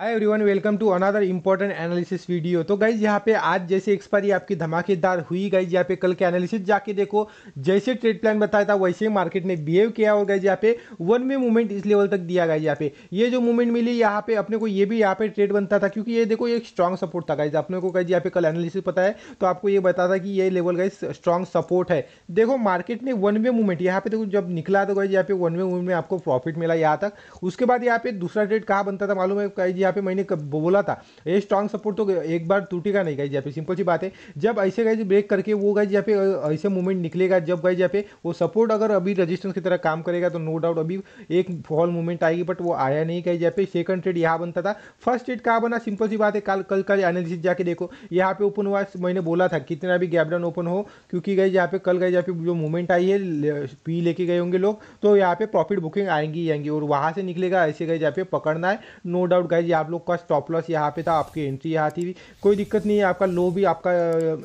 hi everyone welcome to another important analysis video तो guys यहाँ पे आज जैसे एक्सपायरी आपकी धमाकेदार हुई गाइज यहाँ पे कल के एनालिसिस जाके देखो जैसे ट्रेड प्लान बताया था वैसे ही मार्केट ने बिहेव किया और गाइज यहाँ पे वन वे मूवमेंट इस लेवल तक दिया गया यहाँ पे ये जो मूवमेंट मिली यहाँ पे अपने को ये भी यहाँ पे ट्रेड बनता था क्योंकि ये देखो एक स्ट्रॉन्ग सपोर्ट था गाइज अपने को गाइज यहाँ पे कल एनालिसिस पता है तो आपको ये बता था कि ये लेवल गाइज स्ट्रॉन्ग सपोर्ट है देखो मार्केट ने वन वे मूवमेंट यहाँ पे देखो जब निकला तो गाइज यहाँ पे वन वे मूवमेंट में आपको प्रॉफिट मिला यहाँ तक उसके बाद यहाँ पे दूसरा ट्रेड कहाँ बनता था मालूम है गाइज यहाँ पे मैंने कब बोला था ये स्ट्रांग सपोर्ट तो एक बार टूटेगा नहीं गाइज यहाँ पे सिंपल सी बात है जब ऐसे गाइज ब्रेक करके वो गाइज यहाँ पे ऐसे मूवमेंट निकलेगा जब गाइज यहाँ पे वो सपोर्ट अगर अभी रजिस्टेंस की तरह काम करेगा तो नो डाउट अभी एक फॉल मूवमेंट आएगी बट वो आया नहीं गाइज यहाँ पे सेकंड ट्रेड यहाँ बनता था फर्स्ट ट्रेड कहाँ बना सिंपल सी बात है कल कल का एनालिसिस जाके देखो यहाँ पे ओपन हुआ मैंने बोला था कितना भी गैपडाउन ओपन हो क्योंकि गाइज यहाँ पे कल गाइज यहाँ पे जो मूवमेंट आई है पी लेके गए होंगे लोग तो यहाँ पे प्रॉफिट बुकिंग आएंगी आएंगी और वहाँ से निकलेगा ऐसे गाइज यहाँ पे पकड़ना है नो डाउट गाइज आप लोग का स्टॉप लॉस यहाँ पे था आपकी एंट्री यहाँ थी कोई दिक्कत नहीं है आपका लो भी आपका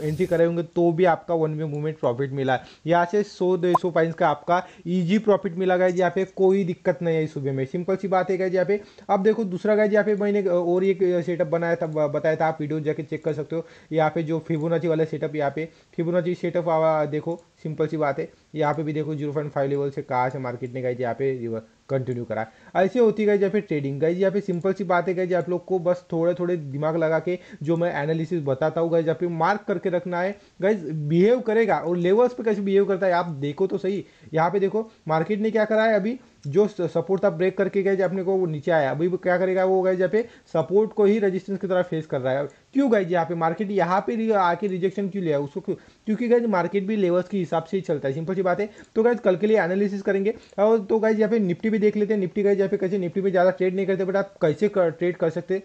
एंट्री करे होंगे तो भी आपका वन वे मूवमेंट प्रॉफिट मिला है यहाँ से सौ डेढ़ सौ पॉइंट्स का आपका ईजी प्रॉफिट मिला गया यहाँ पे कोई दिक्कत नहीं आई सुबह में सिंपल सी बात है यहाँ पे अब देखो दूसरा गाय यहाँ पे मैंने और एक सेटअप बनाया था बताया था आप वीडियो जाके चेक कर सकते हो यहाँ पे जो फिबोनाची वाला सेटअप यहाँ पे फिबोनाची सेटअप देखो सिंपल सी बात है यहाँ पे भी देखो जीरो पॉइंट फाइव लेवल से कहा से मार्केट ने गई यहाँ पे कंटिन्यू करा ऐसे होती गई या फिर ट्रेडिंग गई या फिर सिंपल सी बात है गई आप लोग को बस थोड़े थोड़े दिमाग लगा के जो मैं एनालिसिस बताता हूँ गई या फिर मार्क करके रखना है गई बिहेव करेगा और लेवल्स पे कैसे बिहेव करता है आप देखो तो सही यहाँ पे देखो मार्केट ने क्या करा है अभी जो सपोर्ट था ब्रेक करके गए अपने को वो नीचे आया अभी क्या करेगा वो गए जहाँ पे सपोर्ट को ही रेजिस्टेंस की तरह फेस कर रहा है क्यों गए यहाँ पे मार्केट यहाँ पे आके रिजेक्शन क्यों लिया उसको क्यों क्योंकि गए मार्केट भी लेवल्स के हिसाब से ही चलता है सिंपल सी बात है तो गए कल के लिए एनालिसिस करेंगे और तो गए यहाँ पे निफ्टी भी देख लेते हैं निफ्टी गए जहाँ पे कैसे निफ्टी में ज़्यादा ट्रेड नहीं करते बट आप कैसे ट्रेड कर सकते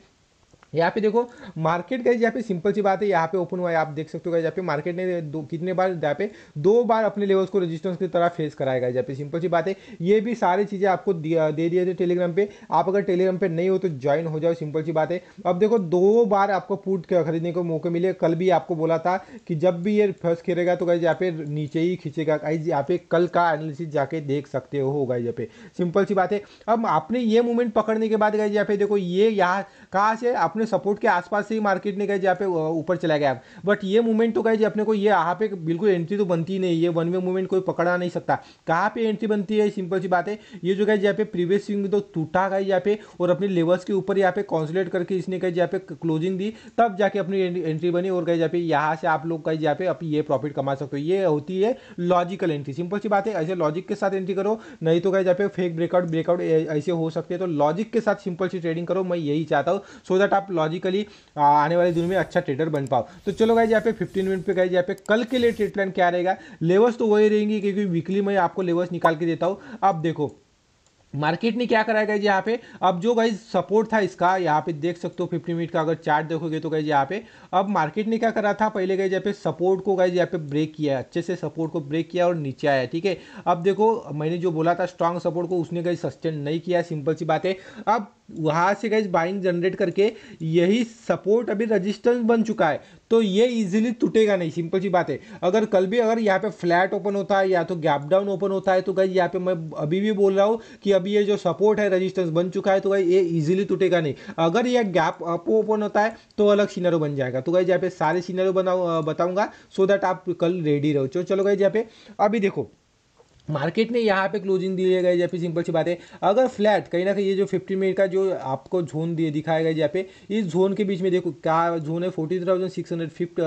यहाँ पे देखो मार्केट गए यहाँ पे सिंपल सी बात है यहाँ पे ओपन हुआ है आप देख सकते हो यहाँ पे मार्केट ने दो कितने बार यहाँ पे दो बार अपने लेवल्स को रेजिस्टेंस की तरह फेस कराएगा यहाँ पे सिंपल सी बात है ये भी सारी चीज़ें आपको दे दिए थे टेलीग्राम पे आप अगर टेलीग्राम पे नहीं हो तो ज्वाइन हो जाओ सिंपल सी बात है अब देखो दो बार आपको पुट खरीदने को मौके मिले कल भी आपको बोला था कि जब भी ये फर्स्ट खेलेगा तो गाइज यहाँ पे नीचे ही खींचेगा गाइज यहाँ पे कल का एनालिसिस जाके देख सकते हो गाइज यहाँ पे सिंपल सी बात है अब आपने ये मूवमेंट पकड़ने के बाद गाइज यहाँ पे देखो ये यहाँ कहाँ से आपने अपने सपोर्ट के आसपास से ही मार्केट ने गए जहाँ पे ऊपर चला गया बट ये मूवमेंट तो गए अपने को ये यहाँ पे बिल्कुल एंट्री तो बनती नहीं ये वन वे मूवमेंट कोई पकड़ा नहीं सकता कहाँ पे एंट्री बनती है सिंपल सी बात है ये जो गए जहाँ पे प्रीवियस स्विंग तो टूटा गया जहाँ पे और अपने लेवल्स के ऊपर यहाँ पे कॉन्सुलेट करके इसने कहीं जहाँ पे क्लोजिंग दी तब जाके अपनी एंट्री बनी और गए जहाँ पे यहाँ से आप लोग कहीं जहाँ पे अपनी ये प्रॉफिट कमा सकते हो ये होती है लॉजिकल एंट्री सिंपल सी बात है ऐसे लॉजिक के साथ एंट्री करो नहीं तो कहीं जहाँ पे फेक ब्रेकआउट ब्रेकआउट ऐसे हो सकते हैं तो लॉजिक के साथ सिंपल सी ट्रेडिंग करो मैं यही चाहता हूँ सो दैट आप लॉजिकली आने वाले दिनों में अच्छा ट्रेडर बन पाओ तो चलो गाइज यहाँ पे फिफ्टीन मिनट पे गाइज यहाँ पे कल के लिए ट्रेड प्लान क्या रहेगा लेवल्स तो वही रहेंगी क्योंकि वीकली मैं आपको लेवल्स निकाल के देता हूँ आप देखो मार्केट ने क्या कराया गाइज यहाँ पे अब जो गाइज सपोर्ट था इसका यहाँ पे देख सकते हो 50 मिनट का अगर चार्ट देखोगे तो गाइज यहाँ पे अब मार्केट ने क्या करा था पहले गए यहाँ पे सपोर्ट को गाइज यहाँ पे ब्रेक किया अच्छे से सपोर्ट को ब्रेक किया और नीचे आया ठीक है अब देखो मैंने जो बोला था स्ट्रांग सपोर्ट को उसने गाइज सस्टेन नहीं किया सिंपल सी बात है अब वहाँ से गई बाइंग जनरेट करके यही सपोर्ट अभी रजिस्टेंस बन चुका है तो ये इजीली टूटेगा नहीं सिंपल सी बात है अगर कल भी अगर यहाँ पे फ्लैट ओपन होता है या तो गैप डाउन ओपन होता है तो गई यहाँ पे मैं अभी भी बोल रहा हूँ कि अभी ये जो सपोर्ट है रजिस्टेंस बन चुका है तो गई ये इजीली टूटेगा नहीं अगर ये गैप अप ओपन होता है तो अलग सीनरों बन जाएगा तो गई यहाँ पे सारे सीनरों बनाऊ बताऊँगा सो दैट आप कल रेडी रहो चलो गई यहाँ पे अभी देखो मार्केट ने यहाँ पे क्लोजिंग दिए गए जैसे सिंपल सी बात है अगर फ्लैट कहीं ना कहीं ये जो 15 मिनट का जो आपको जोन दिए दिखाया गया जहाँ पे इस जोन के बीच में देखो क्या जोन है forty thousand six hundred fifty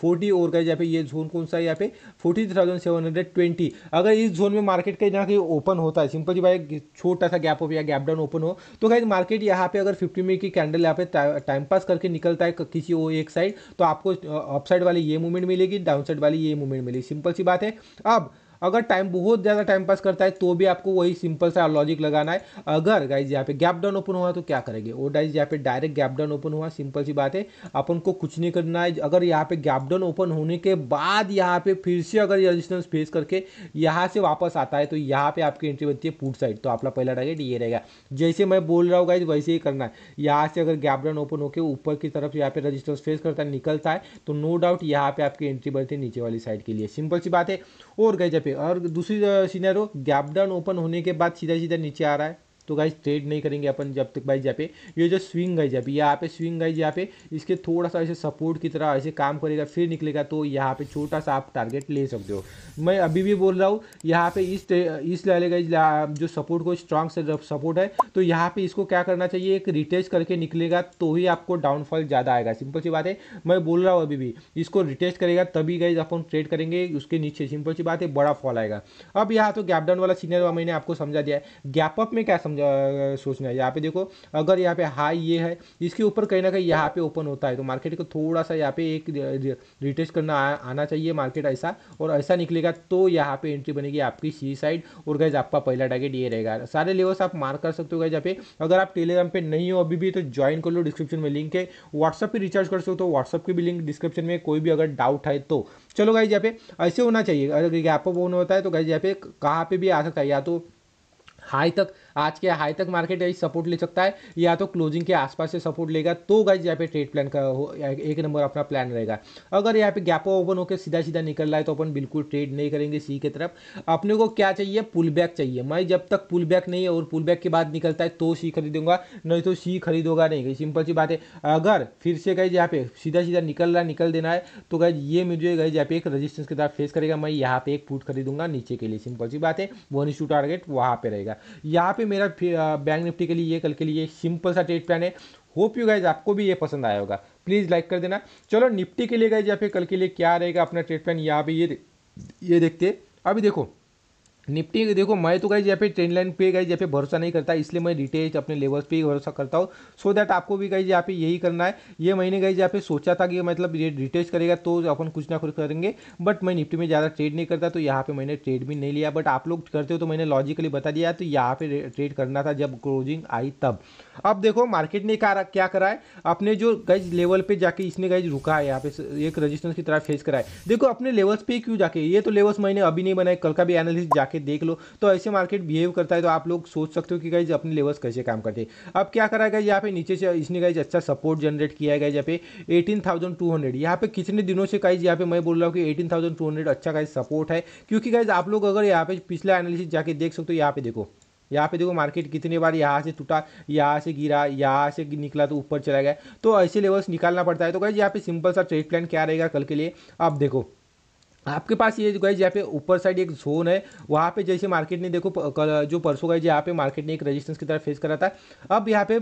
forty और का जहाँ पे ये जोन कौन सा है यहाँ पे forty thousand seven hundred twenty अगर इस जोन में मार्केट कहीं ना कहीं ओपन होता है सिंपल सी बात छोटा सा गैप ऑफ या गैप डाउन ओपन हो तो कहीं मार्केट यहाँ पे अगर फिफ्टी मिनट की कैंडल यहाँ पे टाइम पास करके निकलता है किसी वो एक साइड तो आपको अपसाइड वाली ये मूवमेंट मिलेगी डाउन साइड वाली ये मूवमेंट मिलेगी सिंपल सी बात है अब अगर टाइम बहुत ज़्यादा टाइम पास करता है तो भी आपको वही सिंपल सा लॉजिक लगाना है अगर गाइज यहाँ पे गैप डाउन ओपन हुआ तो क्या करेंगे वो डाइज यहाँ पे डायरेक्ट गैप डाउन ओपन हुआ सिंपल सी बात है अपन को कुछ नहीं करना है अगर यहाँ पे गैप डाउन ओपन होने के बाद यहाँ पे फिर से अगर रजिस्टेंस फेस करके यहाँ से वापस आता है तो यहाँ पे आपकी एंट्री बनती है पुट साइड तो आपका पहला टारगेट ये रहेगा जैसे मैं बोल रहा हूँ गाइज वैसे ही करना है यहाँ से अगर गैप डाउन ओपन होकर ऊपर की तरफ यहाँ पे रजिस्टेंस फेस करता है निकलता है तो नो डाउट यहाँ पे आपकी एंट्री बनती है नीचे वाली साइड के लिए सिंपल सी बात है और गई पे पे और दूसरी सीनियर हो गैप डाउन ओपन होने के बाद सीधा सीधा नीचे आ रहा है तो गाइज ट्रेड नहीं करेंगे अपन जब तक भाई जहाँ पे ये जो स्विंग गाइज यहाँ पे यहाँ पे स्विंग गाइज यहाँ पे इसके थोड़ा सा ऐसे सपोर्ट की तरह ऐसे काम करेगा फिर निकलेगा तो यहाँ पे छोटा सा आप टारगेट ले सकते हो मैं अभी भी बोल रहा हूँ यहाँ पे इस इस लाले गाइज जो सपोर्ट को स्ट्रांग से सपोर्ट है तो यहाँ पे इसको क्या करना चाहिए एक रिटेस्ट करके निकलेगा तो ही आपको डाउनफॉल ज़्यादा आएगा सिंपल सी बात है मैं बोल रहा हूँ अभी भी इसको रिटेस्ट करेगा तभी गाइज अपन ट्रेड करेंगे उसके नीचे सिंपल सी बात है बड़ा फॉल आएगा अब यहाँ तो गैप डाउन वाला सीनियर मैंने आपको समझा दिया है गैप अप में क्या समझ समझा सोचना है यहाँ पे देखो अगर यहाँ पे हाई ये है इसके ऊपर कहीं ना कहीं यहाँ पे ओपन होता है तो मार्केट को थोड़ा सा यहाँ पे एक रिटेस्ट करना आ, आना चाहिए मार्केट ऐसा और ऐसा निकलेगा तो यहाँ पे एंट्री बनेगी आपकी सी साइड और गैज आपका पहला टारगेट ये रहेगा सारे लेवल्स आप मार्क कर सकते हो गए जहाँ पे अगर आप टेलीग्राम पर नहीं हो अभी भी तो ज्वाइन कर लो डिस्क्रिप्शन में लिंक है व्हाट्सअप पर रिचार्ज कर सकते हो व्हाट्सअप तो की भी लिंक डिस्क्रिप्शन में कोई भी अगर डाउट है तो चलो गाई जहाँ पे ऐसे होना चाहिए अगर गैप ऑफ ओन होता है तो गाई जहाँ पे कहाँ पे भी आ सकता है या तो हाई तक आज के हाई तक मार्केट यही सपोर्ट ले सकता है या तो क्लोजिंग के आसपास से सपोर्ट लेगा तो गाइज यहाँ पे ट्रेड प्लान का हो एक नंबर अपना प्लान रहेगा अगर यहाँ पे गैप ओपन होकर सीधा सीधा निकल रहा है तो अपन बिल्कुल ट्रेड नहीं करेंगे सी की तरफ अपने को क्या चाहिए पुल बैक चाहिए मैं जब तक पुल बैक नहीं है और पुल बैक के बाद निकलता है तो सी खरीदूंगा नहीं तो सी खरीदोगा नहीं सिंपल सी बात है अगर फिर से गाइज यहाँ पे सीधा सीधा निकल रहा निकल देना है तो गाइज ये मुझे गाइज यहाँ पे एक रजिस्टेंस के तरफ फेस करेगा मैं यहाँ पे एक पुट खरीदूंगा नीचे के लिए सिंपल सी बात है वन इशू टारगेट वहाँ पे रहेगा यहाँ पे पे मेरा बैंक निफ्टी के लिए कल के लिए सिंपल सा ट्रेड प्लान है होप यू गाइज आपको भी ये पसंद आया होगा प्लीज़ लाइक कर देना चलो निफ्टी के लिए गाइज या फिर कल के लिए क्या रहेगा अपना ट्रेड प्लान यहाँ पे ये ये देखते अभी देखो निफ्टी देखो मैं तो गाइज यहाँ पे ट्रेंड लाइन पे गाइज यहाँ पे भरोसा नहीं करता इसलिए मैं रिटेज अपने लेवल्स पे ही भरोसा करता हूँ सो दैट आपको भी गाइज यहाँ पे यही करना है ये महीने गाइज यहाँ पे सोचा था कि मतलब ये रिटेज करेगा तो अपन कुछ ना कुछ करेंगे बट मैं निफ्टी में ज़्यादा ट्रेड नहीं करता तो यहाँ पे मैंने ट्रेड भी नहीं लिया बट आप लोग करते हो तो मैंने लॉजिकली बता दिया तो यहाँ पे ट्रेड करना था जब क्लोजिंग आई तब अब देखो मार्केट ने क्या करा है अपने जो गाइज लेवल पर जाके इसने गाइज रुका है यहाँ पे एक रजिस्टेंस की तरह फेस कराए देखो अपने लेवल्स पे क्यों जाके ये तो लेवल्स मैंने अभी नहीं बनाए कल का भी एनालिस जाके मार्केट देख लो तो ऐसे मार्केट बिहेव करता है तो आप लोग सोच सकते हो कि गाइज अपने लेवल्स कैसे काम करते हैं अब क्या करा गया यहाँ पे नीचे से इसने गाइज अच्छा सपोर्ट जनरेट किया गया जहाँ पे एटीन थाउजेंड टू हंड्रेड यहाँ पे कितने दिनों से गाइज यहाँ पे मैं बोल रहा हूँ कि एटीन थाउजेंड टू हंड्रेड अच्छा गाइज सपोर्ट है क्योंकि गाइज आप लोग अगर यहाँ पे पिछला एनालिसिस जाके देख सकते हो यहाँ पे देखो यहाँ पे देखो मार्केट कितने बार यहाँ से टूटा यहाँ से गिरा यहाँ से निकला तो ऊपर चला गया तो ऐसे लेवल्स निकालना पड़ता है तो गाइज यहाँ पे सिंपल सा ट्रेड प्लान क्या रहेगा कल के लिए आप देखो आपके पास ये गाइज यहाँ पे ऊपर साइड एक जोन है वहाँ पे जैसे मार्केट ने देखो जो परसों गाइज यहाँ पे मार्केट ने एक रेजिस्टेंस की तरफ फेस करा था अब यहाँ पे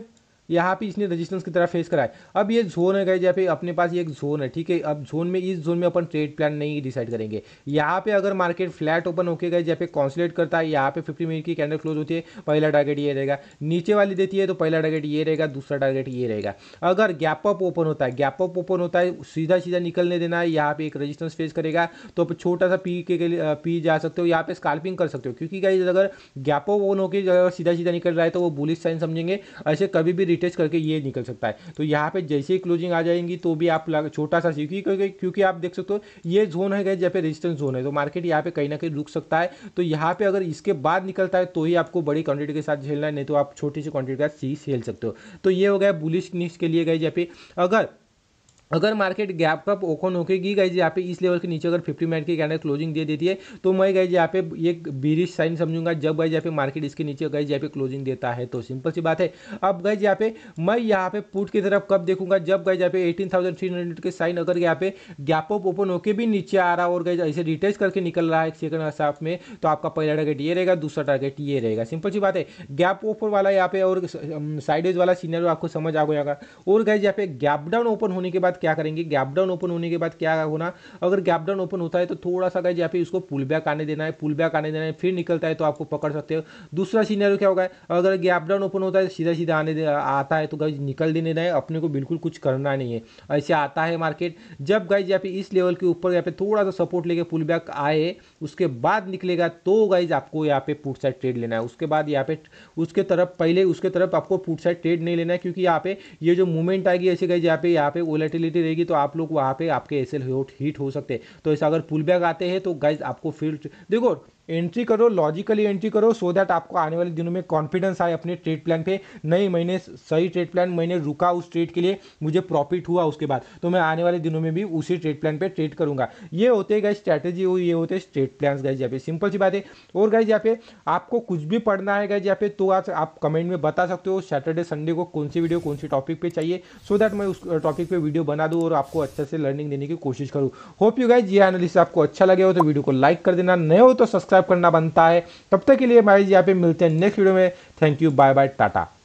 यहाँ पे इसने रजिस्टेंस की तरह फेस कराए अब ये जोन है गाइज यहाँ पे अपने पास एक जोन है ठीक है अब जोन में इस जोन में अपन ट्रेड प्लान नहीं डिसाइड करेंगे यहाँ पे अगर मार्केट फ्लैट ओपन होके गए जहाँ पे कॉन्सुलेट करता है यहाँ पे फिफ्टी मिनट की कैंडल क्लोज होती है पहला टारगेट ये रहेगा नीचे वाली देती है तो पहला टारगेट ये रहेगा दूसरा टारगेट ये रहेगा अगर गैप अप ओपन होता है गैप अप ओपन होता है सीधा सीधा निकलने देना है यहाँ पे एक रजिस्टेंस फेस करेगा तो छोटा सा पी के, पी जा सकते हो यहाँ पे स्कार्पिंग कर सकते हो क्योंकि अगर गैप अप ओपन होकर सीधा सीधा निकल रहा है तो वो बुलिस साइन समझेंगे ऐसे कभी भी डिटेच करके ये निकल सकता है तो यहाँ पे जैसे ही क्लोजिंग आ जाएंगी तो भी आप छोटा सा क्योंकि क्योंकि आप देख सकते हो ये जोन है जहाँ पे रेजिस्टेंस जोन है तो मार्केट यहाँ पे कहीं ना कहीं रुक सकता है तो यहाँ पे अगर इसके बाद निकलता है तो ही आपको बड़ी क्वांटिटी के साथ झेलना है नहीं तो आप छोटी सी क्वांटिटी के साथ सी सेल सकते हो तो ये हो गया बुलिश बुलिशनेस के लिए गए जहाँ पे अगर अगर मार्केट गैप का ओपन होके गई गाइज यहाँ पे इस लेवल के नीचे अगर 50 मिनट के कैंडल क्लोजिंग दे देती है तो मैं जी यहाँ पे एक बीरिश साइन समझूंगा जब गई जहाँ पे मार्केट इसके नीचे गई जहाँ पे क्लोजिंग देता है तो सिंपल सी बात है अब गई जहाँ पे मैं यहाँ पे पुट की तरफ कब देखूंगा जब गाइज जहाँ पे एटीन के साइन अगर यहाँ पे गैप अप ओपन होकर भी नीचे आ रहा और गई ऐसे रिटेस करके निकल रहा है सेकंड हाफ में तो आपका पहला टारगेट ये रहेगा दूसरा टारगेट ये रहेगा सिंपल सी बात है गैप ओपन वाला यहाँ पे और साइडेज वाला सीनियर आपको समझ आ गया और गए जहाँ पे गैप डाउन ओपन होने के बाद क्या करेंगे गैप डाउन ओपन होने के बाद क्या होना अगर गैप डाउन ओपन होता है तो थोड़ा सा जहाँ पे उसको पुल बैक आने देना है पुल बैक आने देना है फिर निकलता है तो आपको पकड़ सकते हो दूसरा सीनियर क्या होगा अगर गैप डाउन ओपन होता है सीधा सीधा आने आता है तो गाइज निकल देने देना है अपने को बिल्कुल कुछ करना नहीं है ऐसे आता है मार्केट जब गाइज यहाँ पे इस लेवल के ऊपर यहाँ पे थोड़ा सा सपोर्ट लेके पुल बैक आए उसके बाद निकलेगा तो गाइज आपको यहाँ पे पुट साइड ट्रेड लेना है उसके बाद यहाँ पे उसके तरफ पहले उसके तरफ आपको पुट साइड ट्रेड नहीं लेना है क्योंकि यहाँ पे ये जो मूवमेंट आएगी ऐसे गाइज यहाँ पे यहाँ पे ओलेटिली पॉजिटिविटी रहेगी तो आप लोग वहाँ पे आपके एस एल हीट हो सकते हैं तो ऐसा अगर पुल बैक आते हैं तो गाइज आपको फील्ड देखो एंट्री करो लॉजिकली एंट्री करो सो दैट आपको आने वाले दिनों में कॉन्फिडेंस आए अपने ट्रेड प्लान पे नहीं मैंने सही ट्रेड प्लान मैंने रुका उस ट्रेड के लिए मुझे प्रॉफिट हुआ उसके बाद तो मैं आने वाले दिनों में भी उसी ट्रेड प्लान पे ट्रेड करूंगा ये होते हैं गाइज स्ट्रैटेजी हो ये होते हैं ट्रेड प्लान गए जहाँ पे सिंपल सी बात है और गए जहाँ पे आपको कुछ भी पढ़ना है गए जहाँ पे तो आज आप कमेंट में बता सकते हो सैटरडे संडे को कौन सी वीडियो कौन सी टॉपिक पे चाहिए सो दैट मैं उस टॉपिक पे वीडियो बना दूँ और आपको अच्छा से लर्निंग देने की कोशिश करूँ होप यू गाइज ये एनालिसिस आपको अच्छा लगे हो तो वीडियो को लाइक कर देना नए हो तो सब्सक्राइब सब्सक्राइब करना बनता है तब तक के लिए भाई जी यहाँ पे मिलते हैं नेक्स्ट वीडियो में thank you bye bye Tata